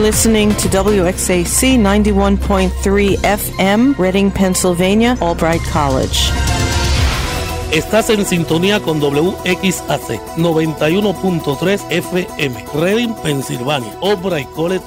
listening to WXAC 91.3 FM, Reading, Pennsylvania, Albright College. Estás en sintonía con WXAC 91.3 FM, Reading, Pennsylvania, Albright College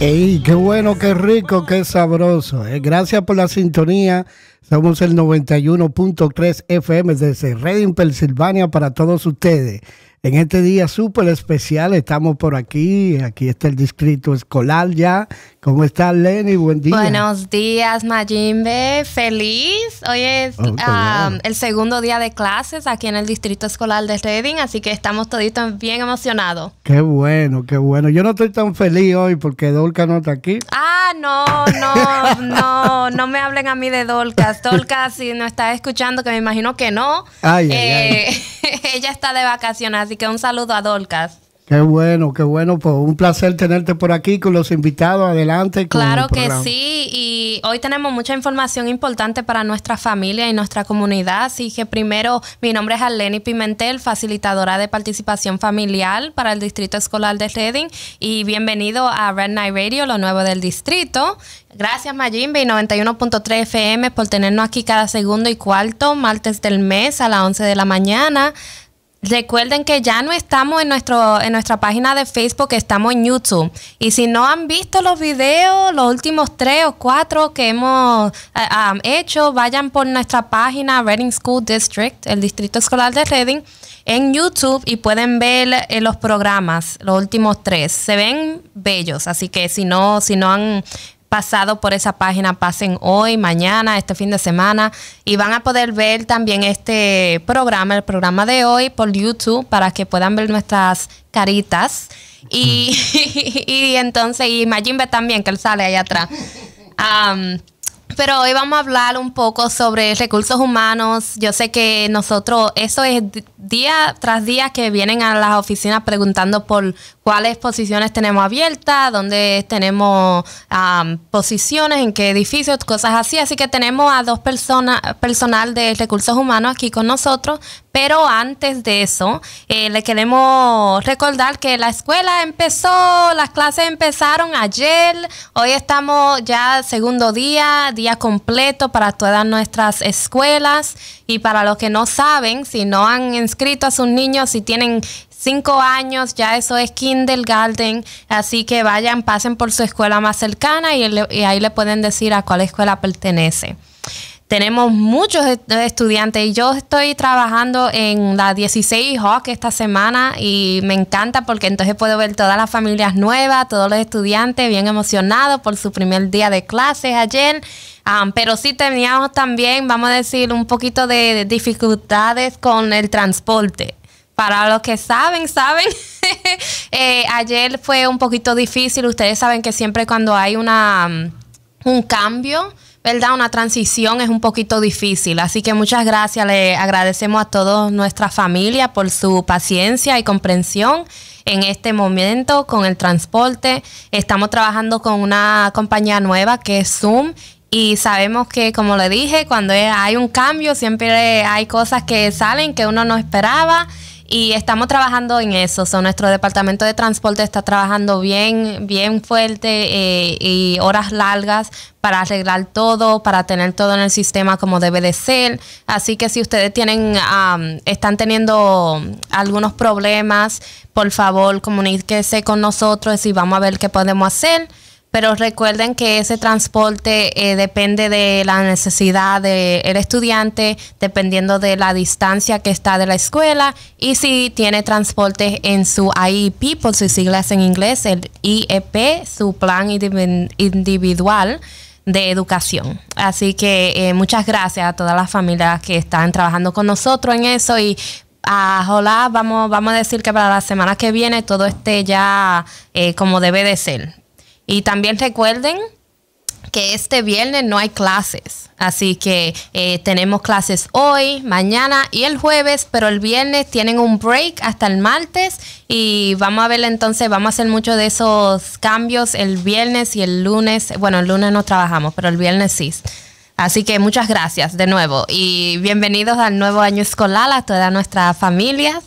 Hey, qué bueno, qué rico, qué sabroso! Eh. Gracias por la sintonía somos el 91.3 FM desde Reading, Pensilvania, para todos ustedes. En este día súper especial estamos por aquí. Aquí está el distrito escolar ya. ¿Cómo estás, Lenny? Buen día. Buenos días, Mayimbe. Feliz. Hoy es oh, ah, el segundo día de clases aquí en el distrito escolar de Reading, así que estamos toditos bien emocionados. Qué bueno, qué bueno. Yo no estoy tan feliz hoy porque Dolca no está aquí. Ah, no, no, no. No me hablen a mí de Dolca. Dolcas si nos está escuchando, que me imagino que no, eh, ella está de vacaciones, así que un saludo a Dolcas. Qué bueno, qué bueno. Pues un placer tenerte por aquí con los invitados. Adelante. Con claro que sí. Y hoy tenemos mucha información importante para nuestra familia y nuestra comunidad. Así que primero, mi nombre es Aleni Pimentel, facilitadora de participación familiar para el Distrito Escolar de Reading. Y bienvenido a Red Night Radio, lo nuevo del distrito. Gracias Mayimbe y 91.3 FM por tenernos aquí cada segundo y cuarto, martes del mes a las 11 de la mañana. Recuerden que ya no estamos en, nuestro, en nuestra página de Facebook, estamos en YouTube. Y si no han visto los videos, los últimos tres o cuatro que hemos eh, hecho, vayan por nuestra página Reading School District, el Distrito Escolar de Reading, en YouTube y pueden ver eh, los programas, los últimos tres. Se ven bellos, así que si no, si no han pasado por esa página pasen hoy, mañana, este fin de semana y van a poder ver también este programa, el programa de hoy por YouTube para que puedan ver nuestras caritas y, y, entonces y también que él sale allá atrás. Pero hoy vamos a hablar un poco sobre recursos humanos. Yo sé que nosotros, eso es día tras día que vienen a las oficinas preguntando por cuáles posiciones tenemos abiertas, dónde tenemos posiciones, en qué edificios, cosas así. Así que tenemos a dos personas, personal de recursos humanos aquí con nosotros pero antes de eso, eh, le queremos recordar que la escuela empezó, las clases empezaron ayer, hoy estamos ya segundo día, día completo para todas nuestras escuelas y para los que no saben, si no han inscrito a sus niños, si tienen cinco años, ya eso es kindergarten, así que vayan, pasen por su escuela más cercana y ahí le pueden decir a cuál escuela pertenece tenemos muchos estudiantes. Yo estoy trabajando en la 16 Hawk esta semana y me encanta porque entonces puedo ver todas las familias nuevas, todos los estudiantes bien emocionados por su primer día de clases ayer. Um, pero sí teníamos también, vamos a decir, un poquito de, dificultades con el transporte. Para los que saben, saben, eh, ayer fue un poquito difícil. Ustedes saben que siempre cuando hay una, um, un cambio, ¿verdad? Una transición es un poquito difícil. Así que muchas gracias. Le agradecemos a toda nuestra familia por su paciencia y comprensión en este momento con el transporte. Estamos trabajando con una compañía nueva que es Zoom y sabemos que, como le dije, cuando hay un cambio siempre hay cosas que salen que uno no esperaba y estamos trabajando en eso. nuestro departamento de transporte está trabajando bien, bien fuerte eh, y horas largas para arreglar todo, para tener todo en el sistema como debe de ser. Así que si ustedes tienen, están teniendo algunos problemas, por favor comuníquese con nosotros y vamos a ver qué podemos hacer pero recuerden que ese transporte eh, depende de la necesidad del estudiante, dependiendo de la distancia que está de la escuela y si tiene transporte en su IEP, por sus siglas en inglés, el IEP, su plan individual de educación. Así que eh, muchas gracias a todas las familias que están trabajando con nosotros en eso y a ah, hola, vamos, vamos a decir que para la semana que viene todo esté ya eh, como debe de ser. Y también recuerden que este viernes no hay clases. Así que eh, tenemos clases hoy, mañana y el jueves, pero el viernes tienen un break hasta el martes y vamos a ver entonces, vamos a hacer muchos de esos cambios el viernes y el lunes. Bueno, el lunes no trabajamos, pero el viernes sí. Así que muchas gracias de nuevo y bienvenidos al nuevo año escolar a todas nuestras familias.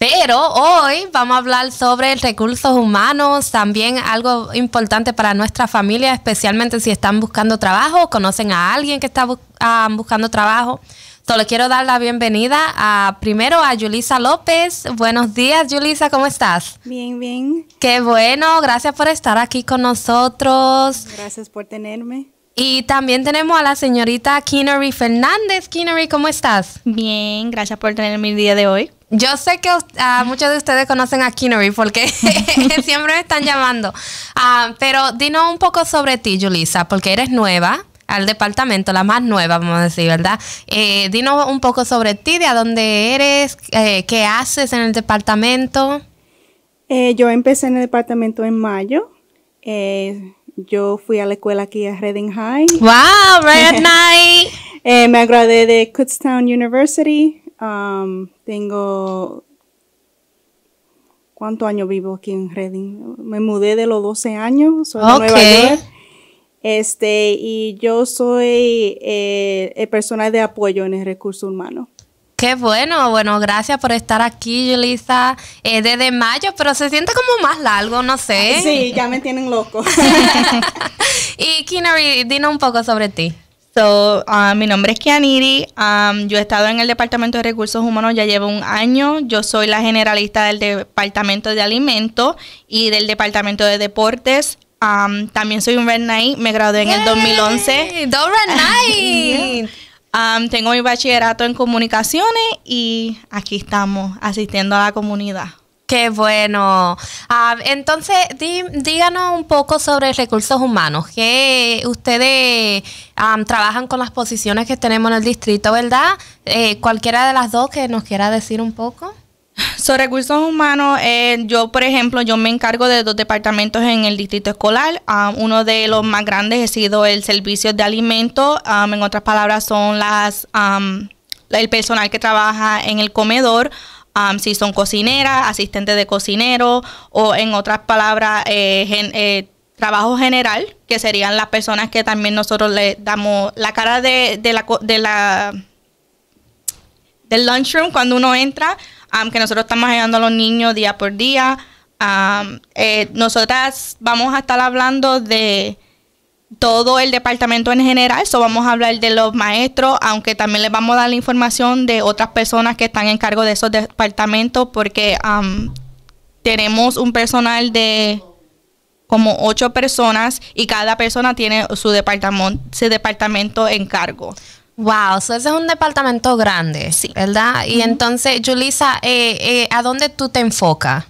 Pero hoy vamos a hablar sobre recursos humanos, también algo importante para nuestra familia, especialmente si están buscando trabajo, o conocen a alguien que está ah, buscando trabajo. Solo quiero dar la bienvenida a primero a Julisa López. Buenos días, Julisa, ¿cómo estás? Bien, bien. Qué bueno, gracias por estar aquí con nosotros. Gracias por tenerme. Y también tenemos a la señorita Kinnery Fernández. Kinnery, ¿cómo estás? Bien, gracias por tenerme el día de hoy. Yo sé que ah, muchos de ustedes conocen a Kinnery porque siempre me están llamando. Ah, pero dinos un poco sobre ti, Julisa, porque eres nueva al departamento, la más nueva, vamos a decir, ¿verdad? Eh, dinos un poco sobre ti, de a dónde eres, eh, qué haces en el departamento. Eh, yo empecé en el departamento en mayo yo fui a la escuela aquí a Reading High. ¡Wow! Red Night! Eh, me gradué de Kutztown University. Um, tengo. cuánto año vivo aquí en Reading? Me mudé de los 12 años, soy de Nueva York. Este, y yo soy eh, personal de apoyo en el recurso humano. Qué bueno, bueno, gracias por estar aquí, Julisa. Eh, desde mayo, pero se siente como más largo, no sé. Sí, ya me tienen loco. y Kinari, dinos un poco sobre ti. So, ah, mi nombre es Kianiri. Um, yo he estado en el Departamento de Recursos Humanos ya llevo un año. Yo soy la generalista del Departamento de Alimentos y del Departamento de Deportes. también soy un Red Me gradué en el 2011. ¡Dos Red tengo mi bachillerato en comunicaciones y aquí estamos asistiendo a la comunidad. Qué bueno. Ah, entonces, díganos un poco sobre recursos humanos. Que ustedes trabajan con las posiciones que tenemos en el distrito, ¿verdad? Eh, cualquiera de las dos que nos quiera decir un poco. Sobre recursos humanos, eh, yo, por ejemplo, yo me encargo de dos departamentos en el distrito escolar. Ah, uno de los más grandes ha sido el servicio de alimento. Ah, en otras palabras, son las el personal que trabaja en el comedor. si son cocineras, asistentes de cocinero o en otras palabras, eh, eh, trabajo general, que serían las personas que también nosotros le damos la cara de, De la del lunchroom cuando uno entra, aunque um, nosotros estamos ayudando a los niños día por día. Um, eh, nosotras vamos a estar hablando de todo el departamento en general, solo vamos a hablar de los maestros, aunque también les vamos a dar la información de otras personas que están en cargo de esos departamentos, porque um, tenemos un personal de como ocho personas y cada persona tiene su departamento, su departamento en cargo. Wow, so ese es un departamento grande, sí. ¿verdad? Y entonces, Julisa, eh, eh, ¿a dónde tú te enfocas?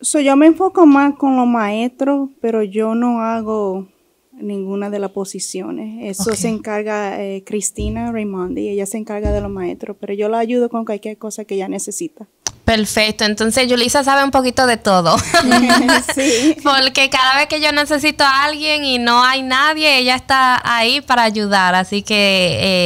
So, yo me enfoco más con los maestros, pero yo no hago ninguna de las posiciones. Eso se encarga eh, Cristina Raimondi, ella se encarga de los maestros, pero yo la ayudo con cualquier cosa que ella necesita. Perfecto, entonces Yulisa sabe un poquito de todo. sí. Porque cada vez que yo necesito a alguien y no hay nadie, ella está ahí para ayudar. Así que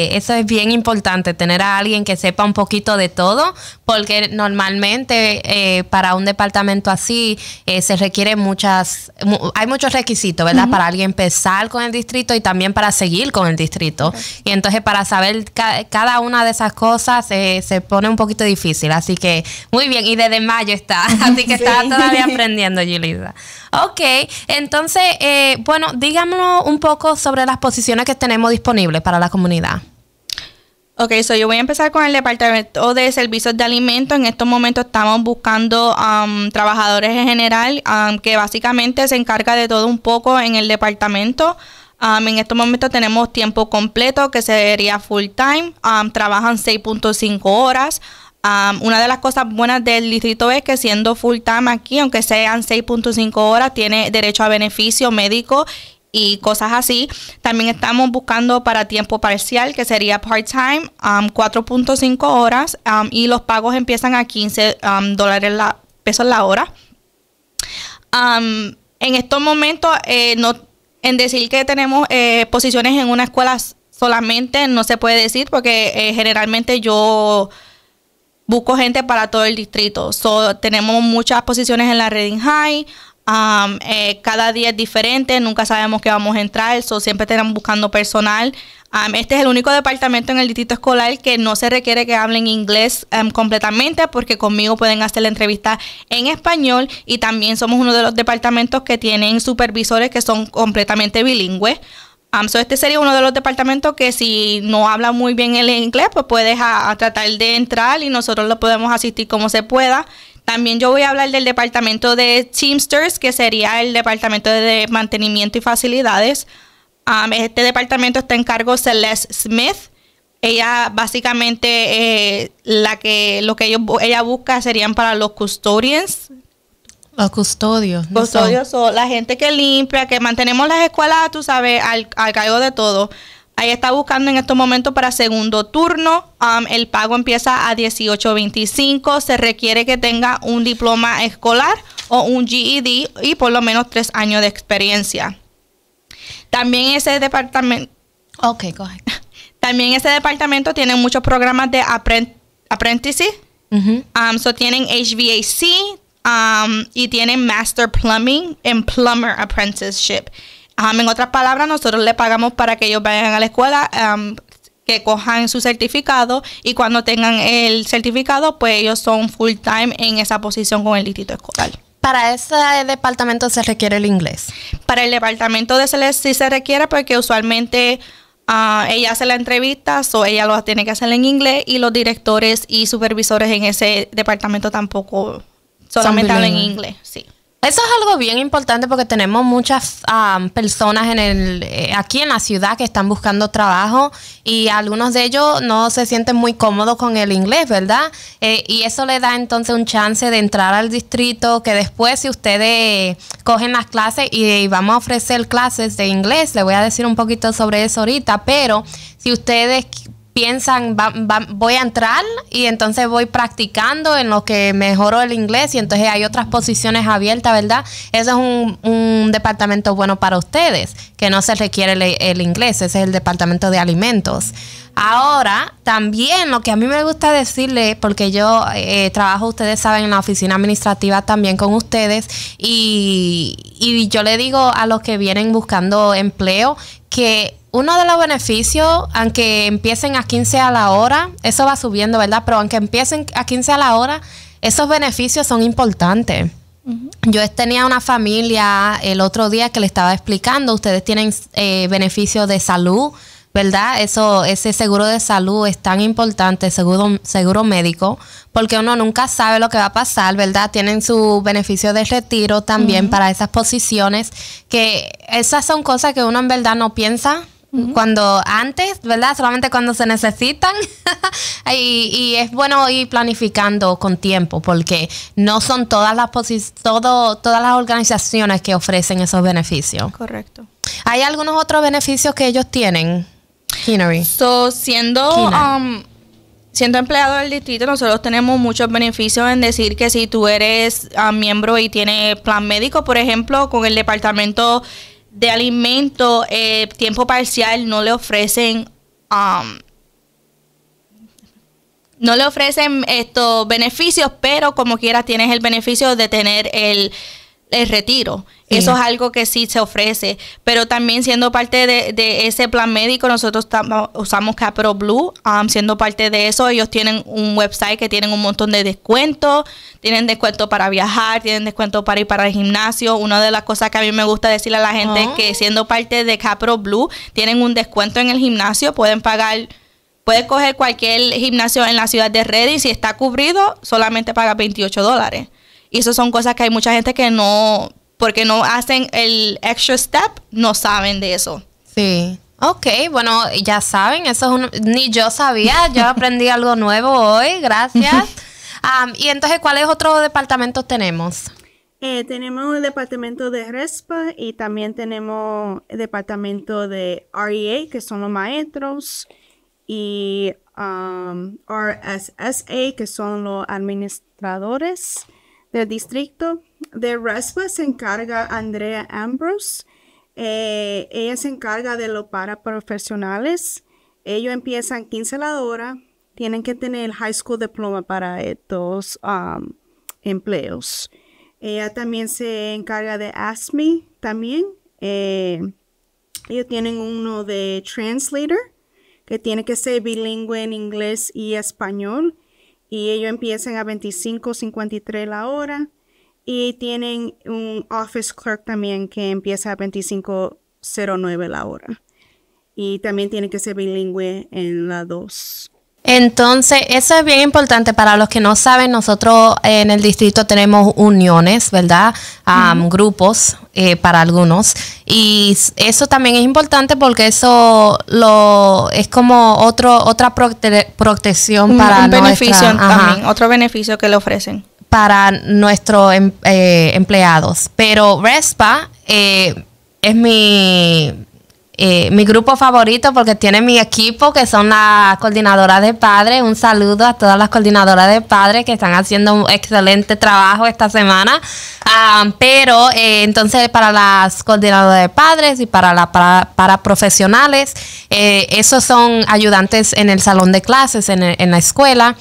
eh, eso es bien importante, tener a alguien que sepa un poquito de todo, porque normalmente eh, para un departamento así eh, se requiere muchas, hay muchos requisitos, ¿verdad? Para alguien empezar con el distrito y también para seguir con el distrito. Y entonces para saber cada una de esas cosas eh, se pone un poquito difícil. Así que muy bien, y desde mayo está, así que está todavía aprendiendo, Yulisa. Ok, entonces, bueno, díganos un poco sobre las posiciones que tenemos disponibles para la comunidad. Ok, so yo voy a empezar con el Departamento de Servicios de Alimentos. En estos momentos estamos buscando um, trabajadores en general, um, que básicamente se encarga de todo un poco en el departamento. Um, en estos momentos tenemos tiempo completo, que sería full time. trabajan 6.5 horas. una de las cosas buenas del distrito es que siendo full time aquí, aunque sean 6.5 horas, tiene derecho a beneficio médico y cosas así. También estamos buscando para tiempo parcial, que sería part-time, 4.5 um, horas, um, y los pagos empiezan a 15 um, dólares la, pesos la hora. en estos momentos, eh, no, en decir que tenemos eh, posiciones en una escuela solamente, no se puede decir, porque eh, generalmente yo busco gente para todo el distrito. tenemos muchas posiciones en la Reading High. Um, cada día es diferente, nunca sabemos qué vamos a entrar, eso siempre estamos buscando personal. este es el único departamento en el distrito escolar que no se requiere que hablen inglés completamente porque conmigo pueden hacer la entrevista en español y también somos uno de los departamentos que tienen supervisores que son completamente bilingües. Um, este sería uno de los departamentos que si no habla muy bien el inglés, pues puedes tratar de entrar y nosotros lo podemos asistir como se pueda. También yo voy a hablar del departamento de Teamsters, que sería el departamento de mantenimiento y facilidades. Um, este departamento está en cargo Celeste Smith. Ella básicamente eh, la que lo que ellos, ella busca serían para los custodians, los custodios. Custodios son la gente que limpia, que mantenemos las escuelas, tú sabes, al, al cargo de todo. Ahí está buscando en estos momentos para segundo turno. el pago empieza a 18.25. Se requiere que tenga un diploma escolar o un GED y por lo menos tres años de experiencia. También ese departamento. Ok, También ese departamento tiene muchos programas de aprendices. so tienen HVAC y tienen Master Plumbing and Plumber Apprenticeship en otras palabras, nosotros le pagamos para que ellos vayan a la escuela, que cojan su certificado y cuando tengan el certificado, pues ellos son full time en esa posición con el distrito escolar. ¿Para ese departamento se requiere el inglés? Para el departamento de CELES sí se requiere porque usualmente ah, ella hace la entrevista, o ella lo tiene que hacer en inglés y los directores y supervisores en ese departamento tampoco solamente hablan en inglés, sí. Eso es algo bien importante porque tenemos muchas personas en el, eh, aquí en la ciudad que están buscando trabajo y algunos de ellos no se sienten muy cómodos con el inglés, ¿verdad? Eh, y eso le da entonces un chance de entrar al distrito que después si ustedes cogen las clases y, y vamos a ofrecer clases de inglés, le voy a decir un poquito sobre eso ahorita, pero si ustedes piensan, voy a entrar y entonces voy practicando en lo que mejoro el inglés y entonces hay otras posiciones abiertas, ¿verdad? Ese es un, departamento bueno para ustedes, que no se requiere el, inglés, ese es el departamento de alimentos. Ahora, también lo que a mí me gusta decirle, porque yo eh, trabajo, ustedes saben, en la oficina administrativa también con ustedes, y yo le digo a los que vienen buscando empleo que uno de los beneficios, aunque empiecen a 15 a la hora, eso va subiendo, ¿verdad? Pero aunque empiecen a 15 a la hora, esos beneficios son importantes. Yo tenía una familia el otro día que le estaba explicando, ustedes tienen eh, beneficios de salud, ¿verdad? Eso, ese seguro de salud es tan importante, seguro, seguro médico, porque uno nunca sabe lo que va a pasar, ¿verdad? Tienen su beneficio de retiro también para esas posiciones, que esas son cosas que uno en verdad no piensa cuando antes, ¿verdad? Solamente cuando se necesitan. y, es bueno ir planificando con tiempo porque no son todas las todo, todas las organizaciones que ofrecen esos beneficios. Correcto. ¿Hay algunos otros beneficios que ellos tienen? Henry? So, siendo um, siendo empleado del distrito, nosotros tenemos muchos beneficios en decir que si tú eres ah, miembro y tienes plan médico, por ejemplo, con el departamento de alimento, eh, tiempo parcial, no le ofrecen... Um, no le ofrecen estos beneficios, pero como quieras tienes el beneficio de tener el el retiro. Eso es algo que sí se ofrece, pero también siendo parte de, ese plan médico, nosotros usamos Capro Blue, um, siendo parte de eso, ellos tienen un website que tienen un montón de descuentos, tienen descuento para viajar, tienen descuento para ir para el gimnasio. Una de las cosas que a mí me gusta decirle a la gente es que ah. siendo parte de Capro Blue, tienen un descuento en el gimnasio, pueden pagar Puedes coger cualquier gimnasio en la ciudad de y Si está cubrido, solamente paga 28 dólares. Y eso son cosas que hay mucha gente que no, porque no hacen el extra step, no saben de eso. Sí. Ok, bueno, ya saben, eso es ni yo sabía, yo aprendí algo nuevo hoy, gracias. y entonces, ¿cuáles otros departamentos tenemos? Eh, tenemos el departamento de RESPA y también tenemos el departamento de REA, que son los maestros, y um, RSSA, que son los administradores del distrito de RESPA se encarga Andrea Ambrose. Eh, ella se encarga de para profesionales. Ellos empiezan 15 la hora. Tienen que tener el high school diploma para estos um, empleos. Ella también se encarga de asmi también. Eh, ellos tienen uno de translator que tiene que ser bilingüe en inglés y español y ellos empiezan a 25.53 la hora y tienen un office clerk también que empieza a 25.09 la hora. Y también tiene que ser bilingüe en la 2. Entonces, eso es bien importante para los que no saben, nosotros eh, en el distrito tenemos uniones, ¿verdad? Grupos eh, para algunos. Y eso también es importante porque eso lo es como otro otra protección para otro beneficio que le ofrecen para nuestros em, eh, empleados. Pero RESPA eh, es mi eh, mi grupo favorito porque tiene mi equipo que son las coordinadoras de padres. Un saludo a todas las coordinadoras de padres que están haciendo un excelente trabajo esta semana. Ah, pero eh, entonces para las coordinadoras de padres y para, la, para, profesionales, eh, esos son ayudantes en el salón de clases, en, la escuela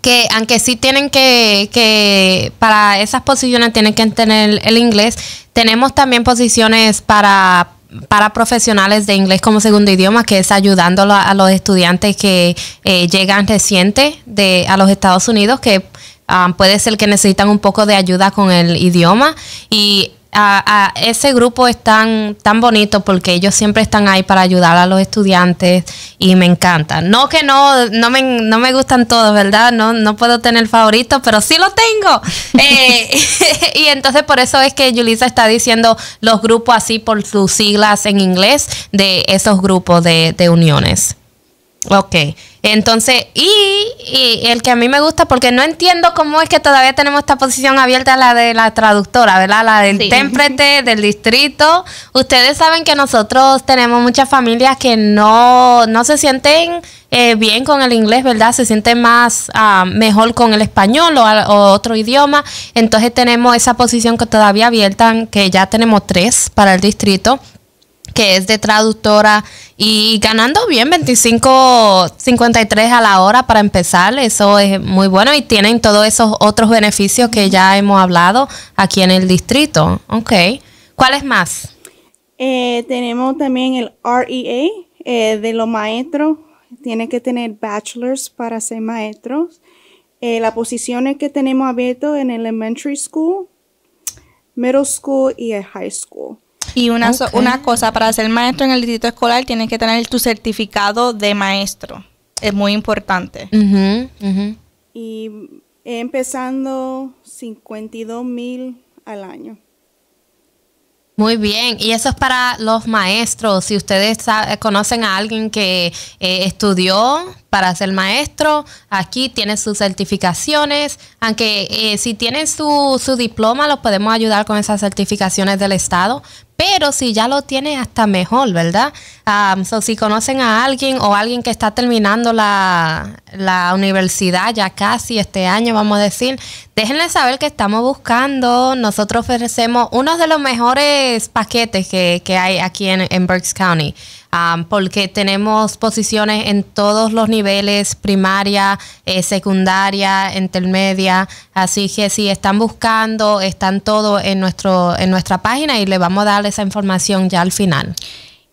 que aunque sí tienen que, que, para esas posiciones tienen que tener el inglés, tenemos también posiciones para para profesionales de inglés como segundo idioma, que es ayudando a, los estudiantes que eh, llegan reciente de, a los Estados Unidos, que ah, puede ser que necesitan un poco de ayuda con el idioma. Y a, ese grupo es tan, tan bonito porque ellos siempre están ahí para ayudar a los estudiantes y me encantan No que no, no me, no me gustan todos, ¿verdad? No, no puedo tener favorito pero sí lo tengo. Eh, y entonces por eso es que Julissa está diciendo los grupos así por sus siglas en inglés de esos grupos de uniones. Ok, entonces, y, el que a mí me gusta, porque no entiendo cómo es que todavía tenemos esta posición abierta, la de la traductora, ¿verdad? La del sí. del distrito. Ustedes saben que nosotros tenemos muchas familias que no, no se sienten eh, bien con el inglés, ¿verdad? Se sienten más ah, mejor con el español o, o, otro idioma. Entonces tenemos esa posición que todavía abierta, que ya tenemos tres para el distrito que es de traductora y ganando bien 25, 53 a la hora para empezar. Eso es muy bueno y tienen todos esos otros beneficios que ya hemos hablado aquí en el distrito. Ok. ¿Cuáles más? Eh, tenemos también el REA eh, de los maestros. tiene que tener bachelors para ser maestros. la eh, las posiciones que tenemos abierto en elementary school, middle school y high school. Y una, una cosa, para ser maestro en el distrito escolar tienes que tener tu certificado de maestro. Es muy importante. Y empezando 52 mil al año. Muy bien, y eso es para los maestros. Si ustedes conocen a alguien que eh, estudió para ser maestro, aquí tiene sus certificaciones, aunque eh, si tienen su, diploma los podemos ayudar con esas certificaciones del Estado, pero si ya lo tiene hasta mejor, ¿verdad? Ah, si conocen a alguien o alguien que está terminando la, universidad ya casi este año, vamos a decir, déjenle saber que estamos buscando. Nosotros ofrecemos uno de los mejores paquetes que, hay aquí en, Berks County, ah, porque tenemos posiciones en todos los niveles niveles, primaria, eh, secundaria, intermedia. Así que si están buscando, están todo en, nuestro, en nuestra página y le vamos a dar esa información ya al final.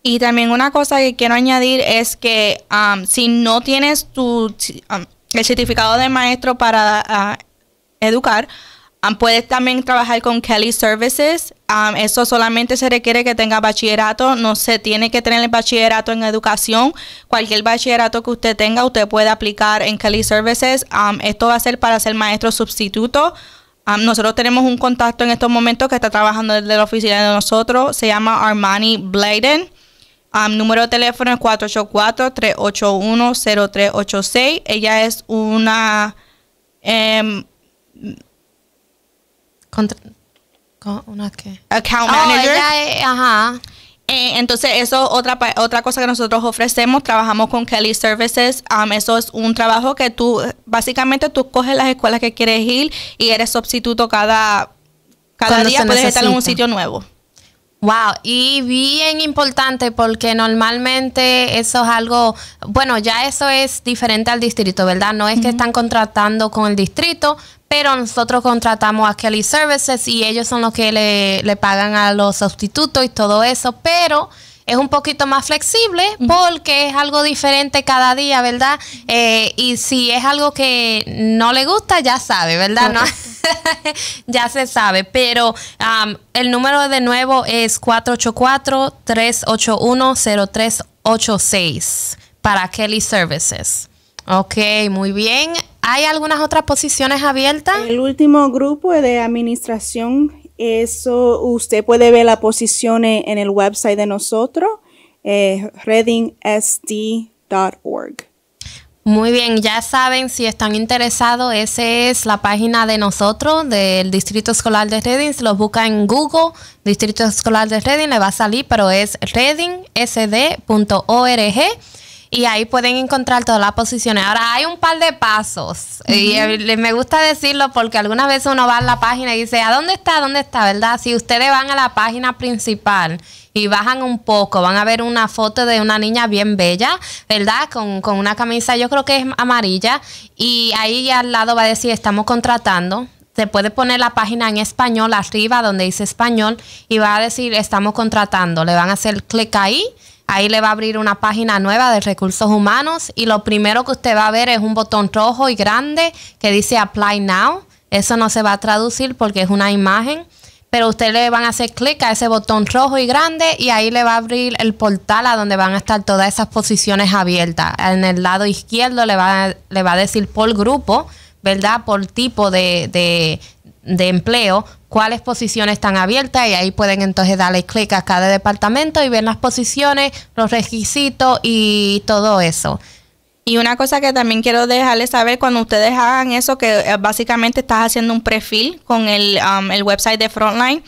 Y también una cosa que quiero añadir es que um, si no tienes tu, um, el certificado de maestro para ah, educar, Um, puedes también trabajar con Kelly Services. Um, eso solamente se requiere que tenga bachillerato. No se tiene que tener el bachillerato en educación. Cualquier bachillerato que usted tenga, usted puede aplicar en Kelly Services. Um, esto va a ser para ser maestro sustituto. nosotros tenemos un contacto en estos momentos que está trabajando desde la oficina de nosotros. Se llama Armani Bladen. número de teléfono es 484-381-0386. Ella es una em, con, ¿Una que. Account oh, manager. ajá. Eh, entonces, eso es otra, otra cosa que nosotros ofrecemos. Trabajamos con Kelly Services. Um, eso es un trabajo que tú, básicamente, tú coges las escuelas que quieres ir y eres sustituto cada, cada día. Puedes estar en un sitio nuevo. Wow, y bien importante porque normalmente eso es algo, bueno, ya eso es diferente al distrito, ¿verdad? No es que están contratando con el distrito, pero nosotros contratamos a Kelly Services y ellos son los que le, pagan a los sustitutos y todo eso, pero es un poquito más flexible porque es algo diferente cada día, ¿verdad? Eh, y si es algo que no le gusta, ya sabe, ¿verdad? No, ya se sabe, pero um, el número de nuevo es 484-381-0386 para Kelly Services. Ok, muy bien. ¿Hay algunas otras posiciones abiertas? El último grupo de administración, eso usted puede ver las posiciones en el website de nosotros, eh, Muy bien, ya saben, si están interesados, esa es la página de nosotros, del Distrito Escolar de Reading. Si lo busca en Google, Distrito Escolar de Reading, le va a salir, pero es readingsd.org y ahí pueden encontrar todas las posiciones. Ahora hay un par de pasos y eh, me gusta decirlo porque algunas veces uno va a la página y dice, ¿a dónde está? ¿Dónde está? ¿Verdad? Si ustedes van a la página principal y bajan un poco, van a ver una foto de una niña bien bella, ¿verdad? Con, con una camisa, yo creo que es amarilla y ahí al lado va a decir, estamos contratando se puede poner la página en español arriba donde dice español y va a decir estamos contratando. Le van a hacer clic ahí Ahí le va a abrir una página nueva de recursos humanos y lo primero que usted va a ver es un botón rojo y grande que dice Apply Now. Eso no se va a traducir porque es una imagen, pero usted le van a hacer clic a ese botón rojo y grande y ahí le va a abrir el portal a donde van a estar todas esas posiciones abiertas. En el lado izquierdo le va, le va a decir por grupo, ¿verdad? Por tipo de, de empleo, cuáles posiciones están abiertas y ahí pueden entonces darle clic a cada departamento y ver las posiciones, los requisitos y todo eso. Y una cosa que también quiero dejarles saber cuando ustedes hagan eso, que eh, básicamente estás haciendo un perfil con el, um, el website de Frontline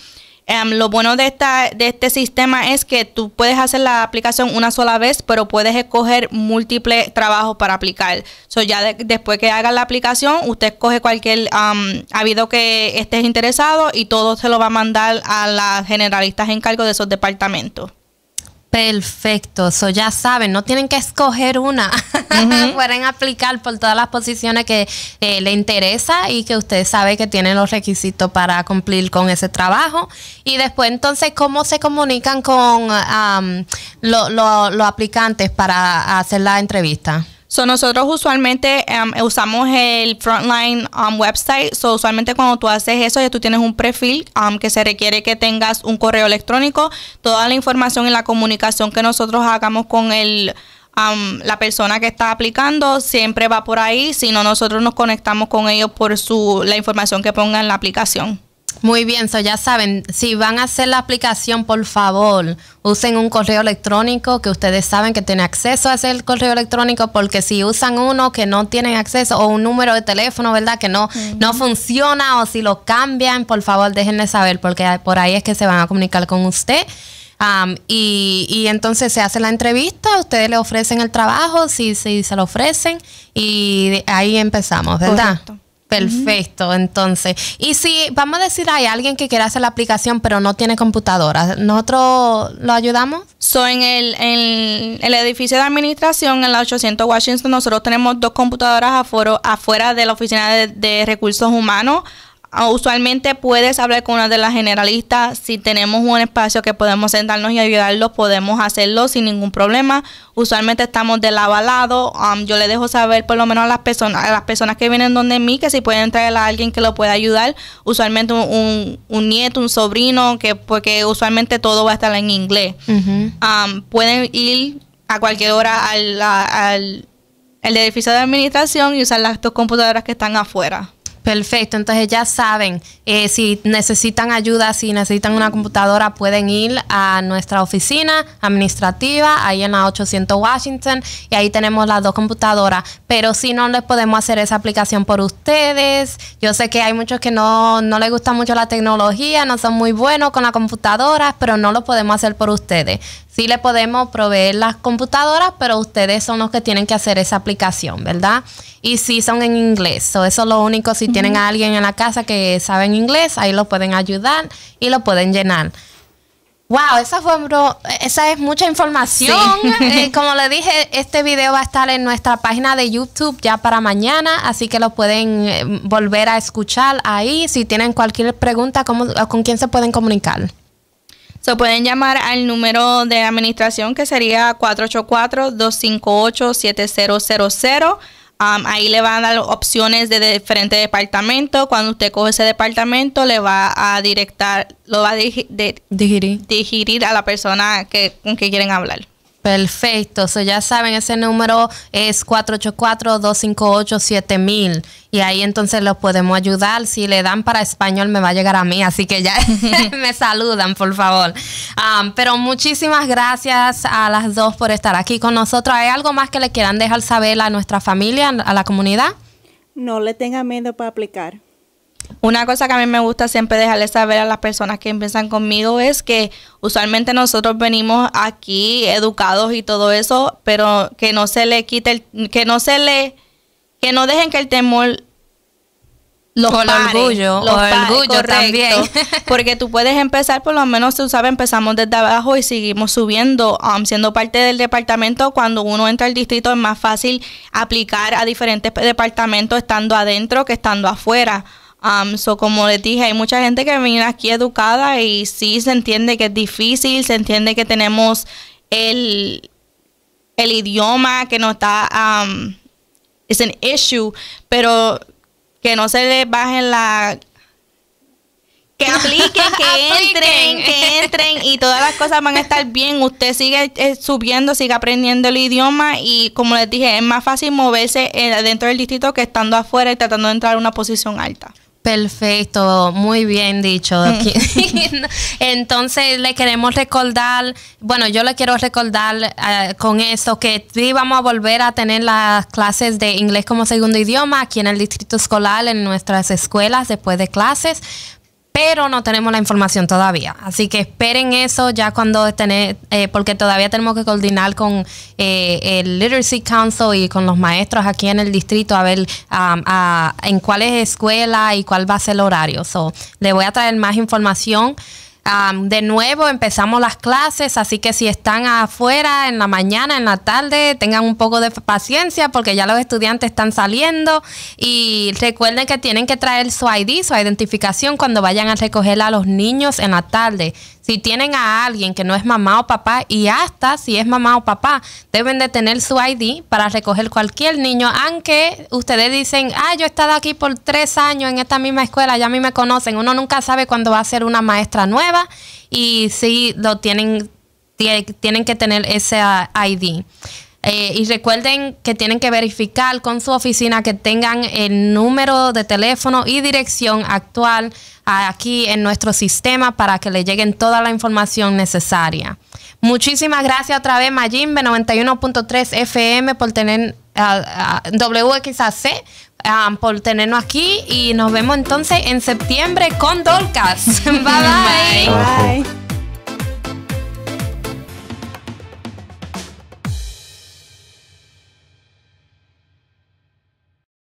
Em, lo bueno de, esta, de este sistema es que tú puedes hacer la aplicación una sola vez, pero puedes escoger múltiples trabajos para aplicar. So, ya después que hagas la aplicación, usted escoge cualquier um, habido que estés interesado y todo se lo va a mandar a las generalistas en cargo de esos departamentos. Perfecto, eso ya saben, no tienen que escoger una, pueden aplicar por todas las posiciones que eh, le interesa y que usted sabe que tienen los requisitos para cumplir con ese trabajo. Y después entonces, ¿cómo se comunican con los aplicantes para hacer la entrevista? So nosotros usualmente um, eh, usamos el frontline um, website. So usualmente cuando tú haces eso ya tú tienes un perfil um, que se requiere que tengas un correo electrónico. Toda la información y la comunicación que nosotros hagamos con el um, la persona que está aplicando siempre va por ahí, si no nosotros nos conectamos con ellos por su, la información que ponga en la aplicación. Muy bien, so ya saben, si van a hacer la aplicación, por favor, usen un correo electrónico que ustedes saben que tiene acceso a ese correo electrónico, porque si usan uno que no tienen acceso o un número de teléfono, ¿verdad? Que no, no funciona o si lo cambian, por favor, déjenle saber, porque por ahí es que se van a comunicar con usted. y, y, entonces se hace la entrevista, ustedes le ofrecen el trabajo, si, si se lo ofrecen, y ahí empezamos, ¿verdad? Perfecto, entonces. Y si, vamos a decir, hay alguien que quiere hacer la aplicación, pero no tiene computadora, ¿nosotros lo ayudamos? So, en el, el edificio de administración, en la 800 Washington, nosotros tenemos dos computadoras afuera, afuera de la oficina de recursos humanos Ah, usualmente puedes hablar con una de las generalistas. Si tenemos un espacio que podemos sentarnos y ayudarlos, podemos hacerlo sin ningún problema. Usualmente estamos de lado um, yo le dejo saber por lo menos a las personas, a las personas que vienen donde mí, que si pueden traer a alguien que lo pueda ayudar. Usualmente un, nieto, un sobrino, que porque usualmente todo va a estar en inglés. Um, pueden ir a cualquier hora al, al edificio de administración y usar las dos computadoras que están afuera. Perfecto, entonces ya saben, eh, si necesitan ayuda, si necesitan una computadora, pueden ir a nuestra oficina administrativa, ahí en la 800 Washington, y ahí tenemos las dos computadoras. Pero si no, les podemos hacer esa aplicación por ustedes. Yo sé que hay muchos que no, no les gusta mucho la tecnología, no son muy buenos con las computadoras, pero no lo podemos hacer por ustedes sí le podemos proveer las computadoras, pero ustedes son los que tienen que hacer esa aplicación, ¿verdad? Y si son en inglés, eso es lo único, si tienen a alguien en la casa que sabe inglés, ahí lo pueden ayudar y lo pueden llenar. Wow, esa fue esa es mucha información. Eh, como le dije, este video va a estar en nuestra página de YouTube ya para mañana, así que lo pueden eh, volver a escuchar ahí. Si tienen cualquier pregunta, ¿cómo, ¿con quién se pueden comunicar? pueden llamar al número de administración que sería 484-258-7000. Um, ahí le van a dar opciones de diferentes departamentos. Cuando usted coge ese departamento, le va a directar, lo va a dirigir a la persona que, con que quieren hablar. Perfecto, so ya saben, ese número es 484-258-7000 y ahí entonces los podemos ayudar. Si le dan para español me va a llegar a mí, así que ya me saludan, por favor. Um, pero muchísimas gracias a las dos por estar aquí con nosotros. ¿Hay algo más que le quieran dejar saber a nuestra familia, a la comunidad? No le tengan miedo para aplicar. Una cosa que a mí me gusta siempre dejarle saber a las personas que empiezan conmigo es que usualmente nosotros venimos aquí educados y todo eso, pero que no se le quite, el, que no se le, que no dejen que el temor los o los o también. porque tú puedes empezar, por lo menos tú sabes, empezamos desde abajo y seguimos subiendo, um, siendo parte del departamento. Cuando uno entra al distrito es más fácil aplicar a diferentes departamentos estando adentro que estando afuera. Um, so, como les dije, hay mucha gente que viene aquí educada y sí se entiende que es difícil, se entiende que tenemos el, idioma que no está, es um, un issue, pero que no se les bajen la... Que apliquen, que entren, que entren y todas las cosas van a estar bien. Usted sigue eh, subiendo, sigue aprendiendo el idioma y como les dije, es más fácil moverse dentro del distrito que estando afuera y tratando de entrar a una posición alta. Perfecto, muy bien dicho. Mm. Entonces le queremos recordar, bueno, yo le quiero recordar eh, con eso que íbamos a volver a tener las clases de inglés como segundo idioma aquí en el distrito escolar, en nuestras escuelas después de clases pero no tenemos la información todavía. Así que esperen eso ya cuando tener, eh, eh, porque todavía tenemos que coordinar con eh, el Literacy Council y con los maestros aquí en el distrito a ver en um, a, en la escuela y cuál va a ser el horario. So, le voy a traer más información de nuevo empezamos las clases, así que si están afuera en la mañana, en la tarde, tengan un poco de paciencia porque ya los estudiantes están saliendo y recuerden que tienen que traer su ID, su identificación cuando vayan a recoger a los niños en la tarde si tienen a alguien que no es mamá o papá y hasta si es mamá o papá, deben de tener su ID para recoger cualquier niño, aunque ustedes dicen, ah, yo he estado aquí por tres años en esta misma escuela, ya a mí me conocen, uno nunca sabe cuándo va a ser una maestra nueva y si lo tienen, tienen que tener ese ID. Eh, y recuerden que tienen que verificar con su oficina que tengan el número de teléfono y dirección actual aquí en nuestro sistema para que le lleguen toda la información necesaria. Muchísimas gracias otra vez, Mayimbe 91.3 FM por tener uh, ah, ah, WXAC ah, por tenernos aquí y nos vemos entonces en septiembre con Dolcas. bye. bye.